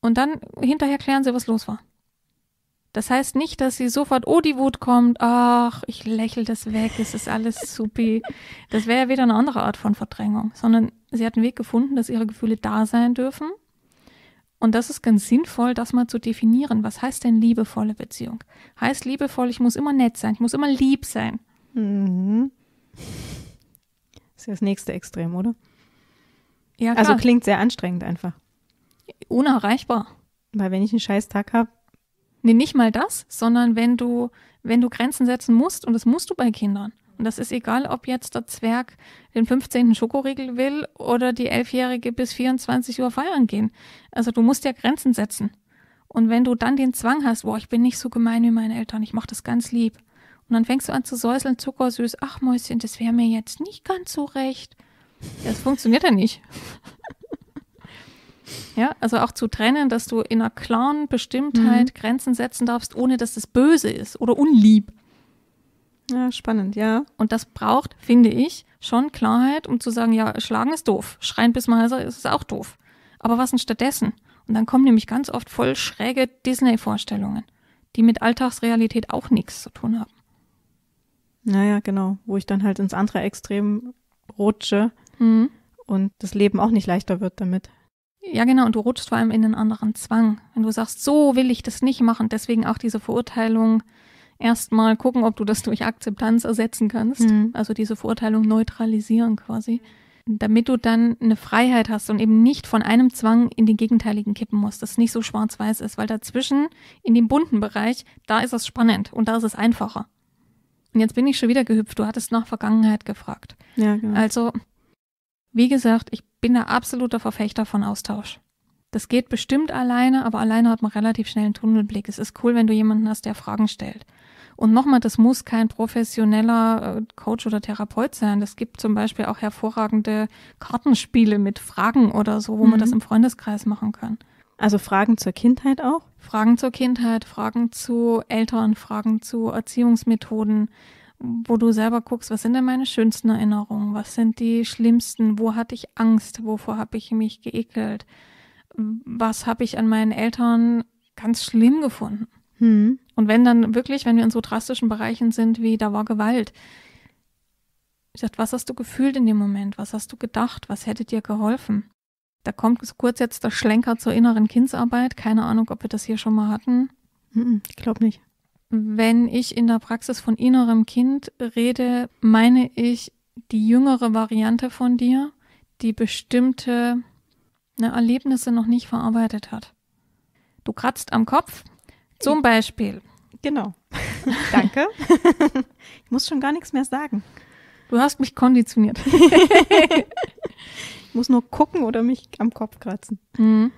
Und dann hinterher klären sie, was los war. Das heißt nicht, dass sie sofort, oh, die Wut kommt, ach, ich lächle das weg, es ist alles supi. Das wäre ja wieder eine andere Art von Verdrängung, sondern sie hat einen Weg gefunden, dass ihre Gefühle da sein dürfen. Und das ist ganz sinnvoll, das mal zu definieren. Was heißt denn liebevolle Beziehung? Heißt liebevoll, ich muss immer nett sein, ich muss immer lieb sein. Mhm. Ist ja das nächste Extrem, oder? Ja, also klar. Also klingt sehr anstrengend einfach. Unerreichbar. Weil wenn ich einen scheiß Tag habe, Nee, nicht mal das, sondern wenn du, wenn du Grenzen setzen musst, und das musst du bei Kindern. Und das ist egal, ob jetzt der Zwerg den 15. Schokoriegel will oder die Elfjährige bis 24 Uhr feiern gehen. Also du musst ja Grenzen setzen. Und wenn du dann den Zwang hast, boah, ich bin nicht so gemein wie meine Eltern, ich mache das ganz lieb. Und dann fängst du an zu säuseln, zuckersüß, ach Mäuschen, das wäre mir jetzt nicht ganz so recht. Das funktioniert ja nicht. Ja, also auch zu trennen, dass du in einer klaren Bestimmtheit mhm. Grenzen setzen darfst, ohne dass es böse ist oder unlieb. Ja, spannend, ja. Und das braucht, finde ich, schon Klarheit, um zu sagen, ja, schlagen ist doof, schreien bis man heiser ist, ist auch doof. Aber was denn stattdessen? Und dann kommen nämlich ganz oft voll schräge Disney-Vorstellungen, die mit Alltagsrealität auch nichts zu tun haben. Naja, genau, wo ich dann halt ins andere Extrem rutsche mhm. und das Leben auch nicht leichter wird damit. Ja, genau, und du rutschst vor allem in einen anderen Zwang. Wenn du sagst, so will ich das nicht machen, deswegen auch diese Verurteilung, erstmal gucken, ob du das durch Akzeptanz ersetzen kannst, mhm. also diese Verurteilung neutralisieren quasi, damit du dann eine Freiheit hast und eben nicht von einem Zwang in den gegenteiligen kippen musst, dass es nicht so schwarz-weiß ist, weil dazwischen, in dem bunten Bereich, da ist es spannend und da ist es einfacher. Und jetzt bin ich schon wieder gehüpft, du hattest nach Vergangenheit gefragt. Ja, genau. Also wie gesagt, ich bin ein absoluter Verfechter von Austausch. Das geht bestimmt alleine, aber alleine hat man relativ schnell einen Tunnelblick. Es ist cool, wenn du jemanden hast, der Fragen stellt. Und nochmal, das muss kein professioneller äh, Coach oder Therapeut sein. Es gibt zum Beispiel auch hervorragende Kartenspiele mit Fragen oder so, wo mhm. man das mhm. im Freundeskreis machen kann. Also Fragen zur Kindheit auch? Fragen zur Kindheit, Fragen zu Eltern, Fragen zu Erziehungsmethoden, wo du selber guckst, was sind denn meine schönsten Erinnerungen, was sind die schlimmsten, wo hatte ich Angst, wovor habe ich mich geekelt, was habe ich an meinen Eltern ganz schlimm gefunden. Hm. Und wenn dann wirklich, wenn wir in so drastischen Bereichen sind wie da war Gewalt, ich sag, was hast du gefühlt in dem Moment? Was hast du gedacht? Was hätte dir geholfen? Da kommt kurz jetzt der Schlenker zur inneren Kindsarbeit. Keine Ahnung, ob wir das hier schon mal hatten. Ich glaube nicht. Wenn ich in der Praxis von innerem Kind rede, meine ich die jüngere Variante von dir, die bestimmte ne, Erlebnisse noch nicht verarbeitet hat. Du kratzt am Kopf, zum Beispiel. Genau. Danke. ich muss schon gar nichts mehr sagen. Du hast mich konditioniert. ich muss nur gucken oder mich am Kopf kratzen. Mhm.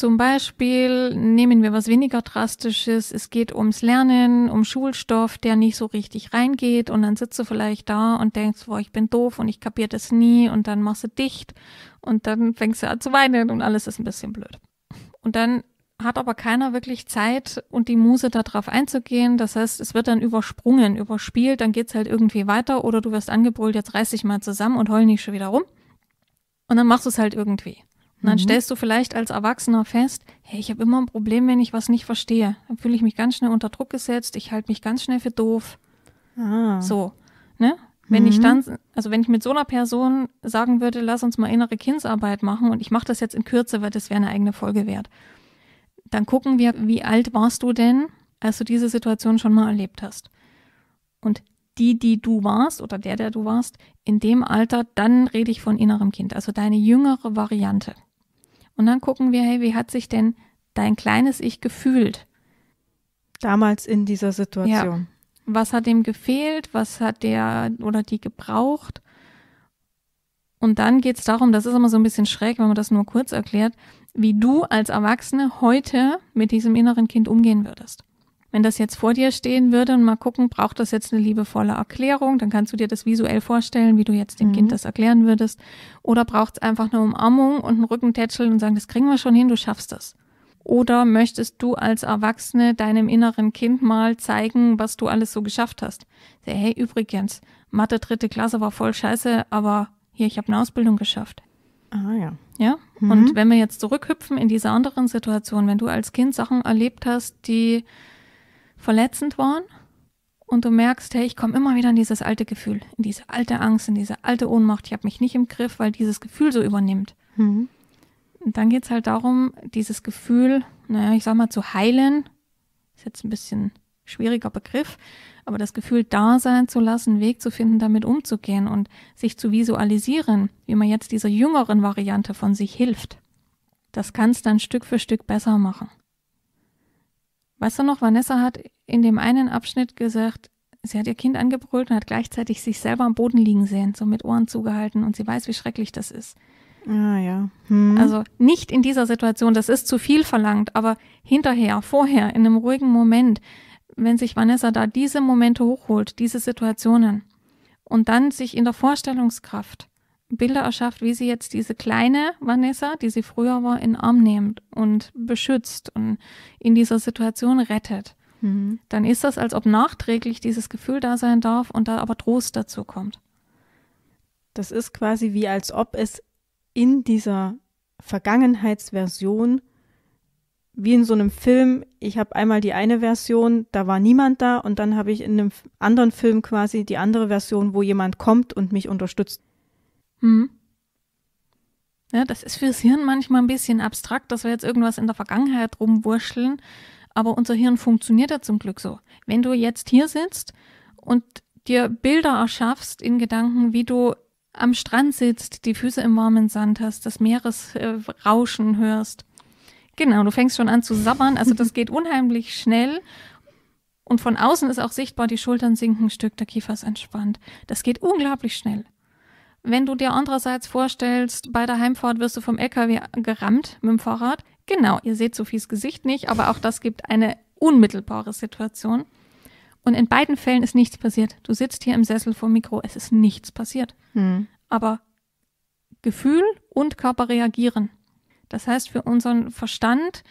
Zum Beispiel nehmen wir was weniger drastisches. Es geht ums Lernen, um Schulstoff, der nicht so richtig reingeht. Und dann sitzt du vielleicht da und denkst, boah, ich bin doof und ich kapiere das nie. Und dann machst du dicht und dann fängst du an zu weinen und alles ist ein bisschen blöd. Und dann hat aber keiner wirklich Zeit und die Muse darauf einzugehen. Das heißt, es wird dann übersprungen, überspielt, dann geht es halt irgendwie weiter oder du wirst angebrüllt, jetzt reiß dich mal zusammen und heul nicht schon wieder rum. Und dann machst du es halt irgendwie. Und dann mhm. stellst du vielleicht als Erwachsener fest, hey, ich habe immer ein Problem, wenn ich was nicht verstehe. Dann fühle ich mich ganz schnell unter Druck gesetzt, ich halte mich ganz schnell für doof. Ah. So, ne? Wenn mhm. ich dann, also wenn ich mit so einer Person sagen würde, lass uns mal innere Kindsarbeit machen und ich mache das jetzt in Kürze, weil das wäre eine eigene Folge wert. Dann gucken wir, wie alt warst du denn, als du diese Situation schon mal erlebt hast. Und die, die du warst oder der, der du warst, in dem Alter, dann rede ich von innerem Kind, also deine jüngere Variante. Und dann gucken wir, hey, wie hat sich denn dein kleines Ich gefühlt? Damals in dieser Situation. Ja. Was hat ihm gefehlt? Was hat der oder die gebraucht? Und dann geht es darum, das ist immer so ein bisschen schräg, wenn man das nur kurz erklärt, wie du als Erwachsene heute mit diesem inneren Kind umgehen würdest. Wenn das jetzt vor dir stehen würde und mal gucken, braucht das jetzt eine liebevolle Erklärung, dann kannst du dir das visuell vorstellen, wie du jetzt dem mhm. Kind das erklären würdest. Oder braucht es einfach eine Umarmung und einen Rückentätscheln und sagen, das kriegen wir schon hin, du schaffst das. Oder möchtest du als Erwachsene deinem inneren Kind mal zeigen, was du alles so geschafft hast? Sag, Hey, übrigens, Mathe dritte Klasse war voll scheiße, aber hier, ich habe eine Ausbildung geschafft. Ah ja. Ja. Mhm. Und wenn wir jetzt zurückhüpfen in diese anderen Situation, wenn du als Kind Sachen erlebt hast, die verletzend waren und du merkst, hey, ich komme immer wieder in dieses alte Gefühl, in diese alte Angst, in diese alte Ohnmacht, ich habe mich nicht im Griff, weil dieses Gefühl so übernimmt. Mhm. Und dann geht es halt darum, dieses Gefühl, naja, ich sag mal, zu heilen, ist jetzt ein bisschen schwieriger Begriff, aber das Gefühl da sein zu lassen, einen Weg zu finden, damit umzugehen und sich zu visualisieren, wie man jetzt dieser jüngeren Variante von sich hilft. Das kannst dann Stück für Stück besser machen. Weißt du noch, Vanessa hat in dem einen Abschnitt gesagt, sie hat ihr Kind angebrüllt und hat gleichzeitig sich selber am Boden liegen sehen, so mit Ohren zugehalten und sie weiß, wie schrecklich das ist. Ah ja. Hm. Also nicht in dieser Situation, das ist zu viel verlangt, aber hinterher, vorher, in einem ruhigen Moment, wenn sich Vanessa da diese Momente hochholt, diese Situationen und dann sich in der Vorstellungskraft Bilder erschafft, wie sie jetzt diese kleine Vanessa, die sie früher war, in Arm nimmt und beschützt und in dieser Situation rettet. Mhm. Dann ist das, als ob nachträglich dieses Gefühl da sein darf und da aber Trost dazu kommt. Das ist quasi wie als ob es in dieser Vergangenheitsversion wie in so einem Film, ich habe einmal die eine Version, da war niemand da und dann habe ich in einem anderen Film quasi die andere Version, wo jemand kommt und mich unterstützt. Hm. Ja, das ist fürs Hirn manchmal ein bisschen abstrakt, dass wir jetzt irgendwas in der Vergangenheit rumwurscheln, aber unser Hirn funktioniert ja zum Glück so. Wenn du jetzt hier sitzt und dir Bilder erschaffst in Gedanken, wie du am Strand sitzt, die Füße im warmen Sand hast, das Meeresrauschen äh, hörst. Genau, du fängst schon an zu sabbern, also das geht unheimlich schnell. Und von außen ist auch sichtbar, die Schultern sinken ein Stück, der Kiefer ist entspannt. Das geht unglaublich schnell. Wenn du dir andererseits vorstellst, bei der Heimfahrt wirst du vom LKW gerammt mit dem Fahrrad. Genau, ihr seht Sophies Gesicht nicht, aber auch das gibt eine unmittelbare Situation. Und in beiden Fällen ist nichts passiert. Du sitzt hier im Sessel vor dem Mikro, es ist nichts passiert. Hm. Aber Gefühl und Körper reagieren. Das heißt, für unseren Verstand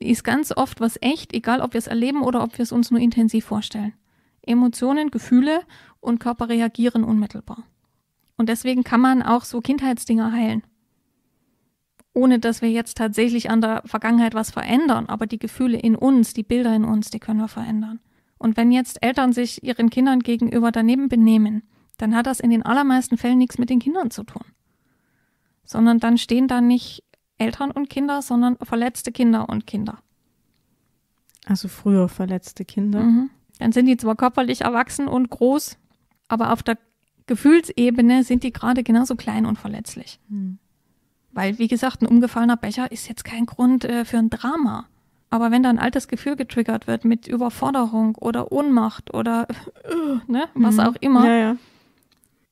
ist ganz oft was echt, egal ob wir es erleben oder ob wir es uns nur intensiv vorstellen. Emotionen, Gefühle und Körper reagieren unmittelbar. Und deswegen kann man auch so Kindheitsdinger heilen. Ohne dass wir jetzt tatsächlich an der Vergangenheit was verändern, aber die Gefühle in uns, die Bilder in uns, die können wir verändern. Und wenn jetzt Eltern sich ihren Kindern gegenüber daneben benehmen, dann hat das in den allermeisten Fällen nichts mit den Kindern zu tun. Sondern dann stehen da nicht Eltern und Kinder, sondern verletzte Kinder und Kinder. Also früher verletzte Kinder. Mhm. Dann sind die zwar körperlich erwachsen und groß, aber auf der Gefühlsebene sind die gerade genauso klein und verletzlich. Hm. Weil, wie gesagt, ein umgefallener Becher ist jetzt kein Grund äh, für ein Drama. Aber wenn da ein altes Gefühl getriggert wird mit Überforderung oder Ohnmacht oder äh, ne, was mhm. auch immer, ja, ja.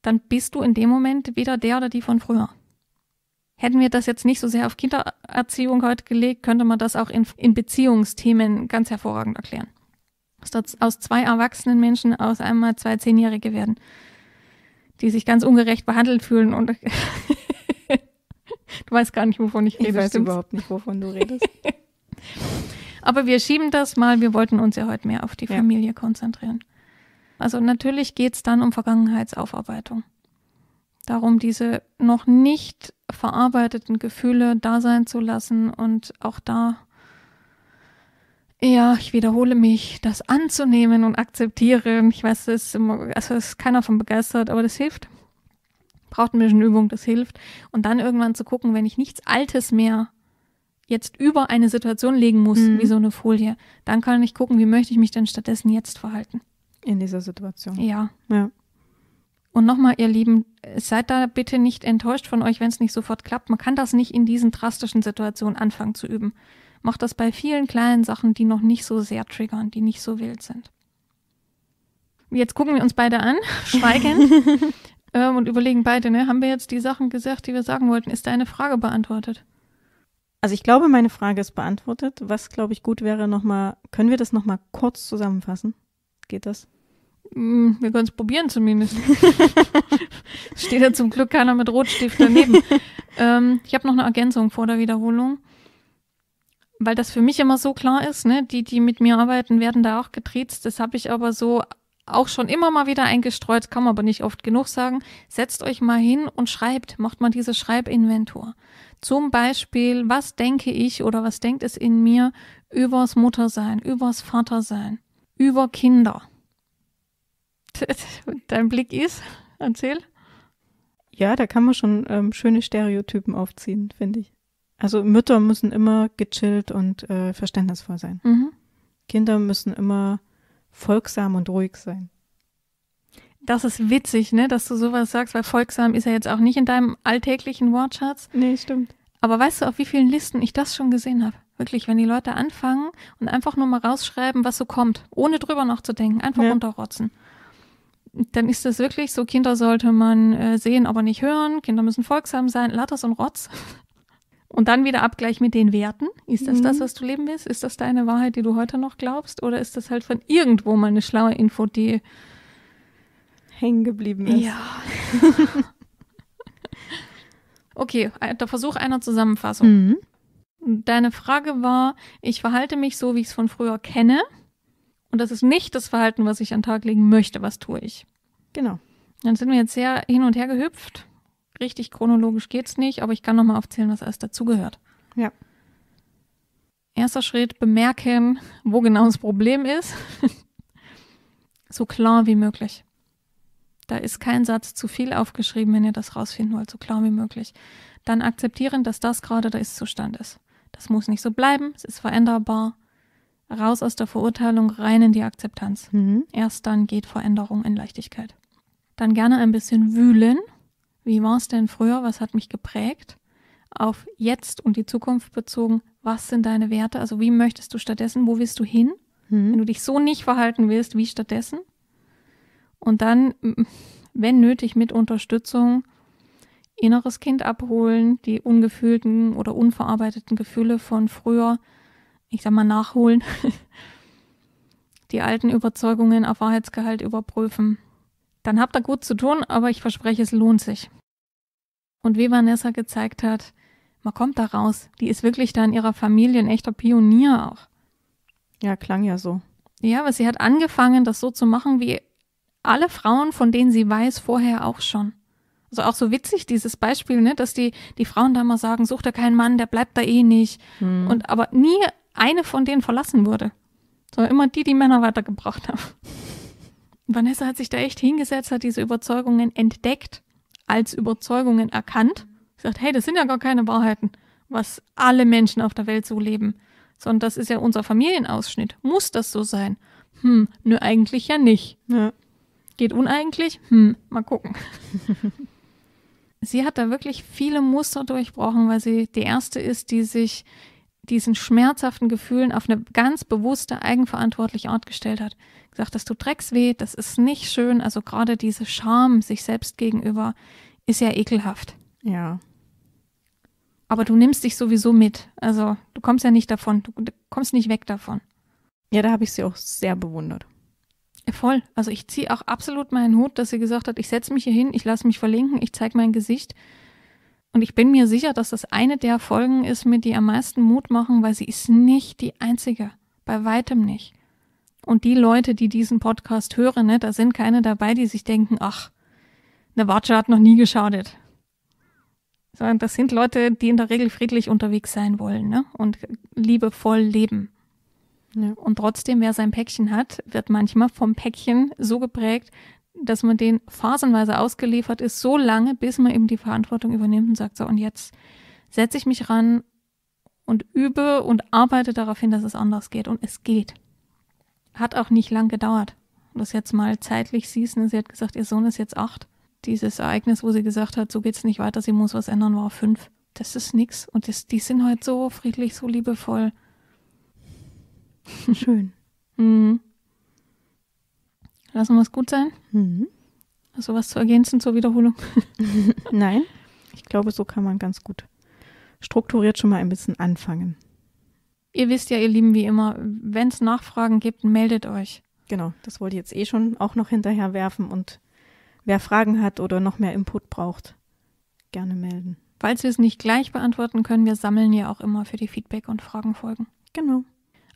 dann bist du in dem Moment wieder der oder die von früher. Hätten wir das jetzt nicht so sehr auf Kindererziehung heute gelegt, könnte man das auch in, in Beziehungsthemen ganz hervorragend erklären. Dass aus zwei erwachsenen Menschen aus einmal zwei Zehnjährige werden die sich ganz ungerecht behandelt fühlen und du weißt gar nicht, wovon ich rede. Ich weiß überhaupt nicht, wovon du redest. Aber wir schieben das mal, wir wollten uns ja heute mehr auf die ja. Familie konzentrieren. Also natürlich geht es dann um Vergangenheitsaufarbeitung. Darum, diese noch nicht verarbeiteten Gefühle da sein zu lassen und auch da ja, ich wiederhole mich, das anzunehmen und akzeptieren. Ich weiß, es ist, immer, also ist keiner von begeistert, aber das hilft. Braucht ein bisschen Übung, das hilft. Und dann irgendwann zu gucken, wenn ich nichts Altes mehr jetzt über eine Situation legen muss, mhm. wie so eine Folie, dann kann ich gucken, wie möchte ich mich denn stattdessen jetzt verhalten. In dieser Situation. Ja. Ja. Und nochmal, ihr Lieben, seid da bitte nicht enttäuscht von euch, wenn es nicht sofort klappt. Man kann das nicht in diesen drastischen Situationen anfangen zu üben macht das bei vielen kleinen Sachen, die noch nicht so sehr triggern, die nicht so wild sind. Jetzt gucken wir uns beide an, schweigend, ähm, und überlegen beide, ne, haben wir jetzt die Sachen gesagt, die wir sagen wollten? Ist deine Frage beantwortet? Also ich glaube, meine Frage ist beantwortet. Was, glaube ich, gut wäre, nochmal, können wir das nochmal kurz zusammenfassen? Geht das? Mm, wir können es probieren zumindest. Steht ja zum Glück keiner mit Rotstift daneben. ähm, ich habe noch eine Ergänzung vor der Wiederholung weil das für mich immer so klar ist, ne? die, die mit mir arbeiten, werden da auch getriezt. Das habe ich aber so auch schon immer mal wieder eingestreut, kann man aber nicht oft genug sagen. Setzt euch mal hin und schreibt, macht mal diese Schreibinventur. Zum Beispiel, was denke ich oder was denkt es in mir übers Muttersein, übers Vatersein, über Kinder? Dein Blick ist, erzähl. Ja, da kann man schon ähm, schöne Stereotypen aufziehen, finde ich. Also Mütter müssen immer gechillt und äh, verständnisvoll sein. Mhm. Kinder müssen immer folgsam und ruhig sein. Das ist witzig, ne, dass du sowas sagst, weil folgsam ist ja jetzt auch nicht in deinem alltäglichen Wortschatz. Nee, stimmt. Aber weißt du, auf wie vielen Listen ich das schon gesehen habe? Wirklich, wenn die Leute anfangen und einfach nur mal rausschreiben, was so kommt, ohne drüber nachzudenken, einfach ja. runterrotzen. Dann ist das wirklich so, Kinder sollte man äh, sehen, aber nicht hören, Kinder müssen folgsam sein, lauter und Rotz. Und dann wieder Abgleich mit den Werten. Ist das mhm. das, was du leben willst? Ist das deine Wahrheit, die du heute noch glaubst? Oder ist das halt von irgendwo mal eine schlaue Info, die hängen geblieben ist? Ja. okay, der Versuch einer Zusammenfassung. Mhm. Deine Frage war, ich verhalte mich so, wie ich es von früher kenne. Und das ist nicht das Verhalten, was ich an den Tag legen möchte. Was tue ich? Genau. Dann sind wir jetzt sehr hin und her gehüpft richtig chronologisch geht's nicht, aber ich kann nochmal aufzählen, was alles dazugehört. Ja. Erster Schritt, bemerken, wo genau das Problem ist. so klar wie möglich. Da ist kein Satz zu viel aufgeschrieben, wenn ihr das rausfinden wollt, so klar wie möglich. Dann akzeptieren, dass das gerade der Ist-Zustand ist. Das muss nicht so bleiben, es ist veränderbar. Raus aus der Verurteilung, rein in die Akzeptanz. Mhm. Erst dann geht Veränderung in Leichtigkeit. Dann gerne ein bisschen wühlen, wie war es denn früher, was hat mich geprägt, auf jetzt und die Zukunft bezogen, was sind deine Werte, also wie möchtest du stattdessen, wo willst du hin, mhm. wenn du dich so nicht verhalten willst, wie stattdessen. Und dann, wenn nötig, mit Unterstützung inneres Kind abholen, die ungefühlten oder unverarbeiteten Gefühle von früher, ich sag mal, nachholen, die alten Überzeugungen auf Wahrheitsgehalt überprüfen dann habt ihr gut zu tun, aber ich verspreche, es lohnt sich. Und wie Vanessa gezeigt hat, man kommt da raus. Die ist wirklich da in ihrer Familie ein echter Pionier auch. Ja, klang ja so. Ja, aber sie hat angefangen, das so zu machen, wie alle Frauen, von denen sie weiß, vorher auch schon. Also auch so witzig dieses Beispiel, ne, dass die, die Frauen da mal sagen, such dir keinen Mann, der bleibt da eh nicht. Hm. Und aber nie eine von denen verlassen wurde. So immer die, die Männer weitergebracht haben. Vanessa hat sich da echt hingesetzt, hat diese Überzeugungen entdeckt, als Überzeugungen erkannt. Sie sagt, hey, das sind ja gar keine Wahrheiten, was alle Menschen auf der Welt so leben. Sondern das ist ja unser Familienausschnitt. Muss das so sein? Hm, nö, eigentlich ja nicht. Ja. Geht uneigentlich? Hm, mal gucken. sie hat da wirklich viele Muster durchbrochen, weil sie die erste ist, die sich diesen schmerzhaften Gefühlen auf eine ganz bewusste, eigenverantwortliche Art gestellt hat gesagt dass du Drecksweh, das ist nicht schön. Also gerade diese Scham sich selbst gegenüber ist ja ekelhaft. Ja. Aber du nimmst dich sowieso mit. Also du kommst ja nicht davon, du kommst nicht weg davon. Ja, da habe ich sie auch sehr bewundert. Voll. Also ich ziehe auch absolut meinen Hut, dass sie gesagt hat, ich setze mich hier hin, ich lasse mich verlinken, ich zeige mein Gesicht. Und ich bin mir sicher, dass das eine der Folgen ist, mir die am meisten Mut machen, weil sie ist nicht die einzige. Bei weitem nicht. Und die Leute, die diesen Podcast hören, ne, da sind keine dabei, die sich denken, ach, eine Watsche hat noch nie geschadet. Sondern das sind Leute, die in der Regel friedlich unterwegs sein wollen ne? und liebevoll leben. Ja. Und trotzdem, wer sein Päckchen hat, wird manchmal vom Päckchen so geprägt, dass man den phasenweise ausgeliefert ist, so lange, bis man eben die Verantwortung übernimmt und sagt, so, und jetzt setze ich mich ran und übe und arbeite darauf hin, dass es anders geht. Und es geht. Hat auch nicht lang gedauert. Das jetzt mal zeitlich siehst, ne? sie hat gesagt, ihr Sohn ist jetzt acht. Dieses Ereignis, wo sie gesagt hat, so geht es nicht weiter, sie muss was ändern, war fünf. Das ist nix. Und das, die sind heute halt so friedlich, so liebevoll. Schön. mhm. Lassen wir es gut sein. Mhm. Hast also du was zu ergänzen zur Wiederholung? Nein. Ich glaube, so kann man ganz gut strukturiert schon mal ein bisschen anfangen. Ihr wisst ja, ihr Lieben, wie immer, wenn es Nachfragen gibt, meldet euch. Genau, das wollte ich jetzt eh schon auch noch hinterher werfen. Und wer Fragen hat oder noch mehr Input braucht, gerne melden. Falls wir es nicht gleich beantworten können, wir sammeln ja auch immer für die Feedback- und Fragenfolgen. Genau.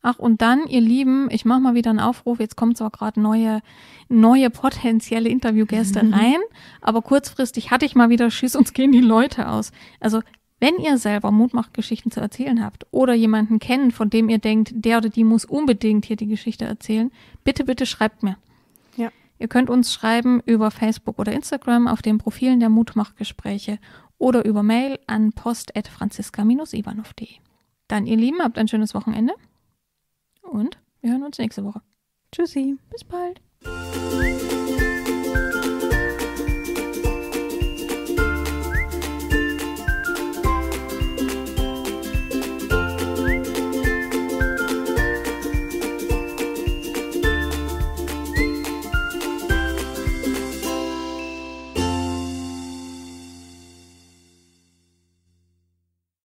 Ach, und dann, ihr Lieben, ich mache mal wieder einen Aufruf. Jetzt kommen zwar gerade neue, neue potenzielle Interviewgäste rein, aber kurzfristig hatte ich mal wieder Schiss, uns gehen die Leute aus. Also wenn ihr selber Mutmachgeschichten zu erzählen habt oder jemanden kennt, von dem ihr denkt, der oder die muss unbedingt hier die Geschichte erzählen, bitte, bitte schreibt mir. Ja. Ihr könnt uns schreiben über Facebook oder Instagram auf den Profilen der Mutmachgespräche oder über Mail an post.franziska-ivanov.de. Dann, ihr Lieben, habt ein schönes Wochenende und wir hören uns nächste Woche. Tschüssi. Bis bald.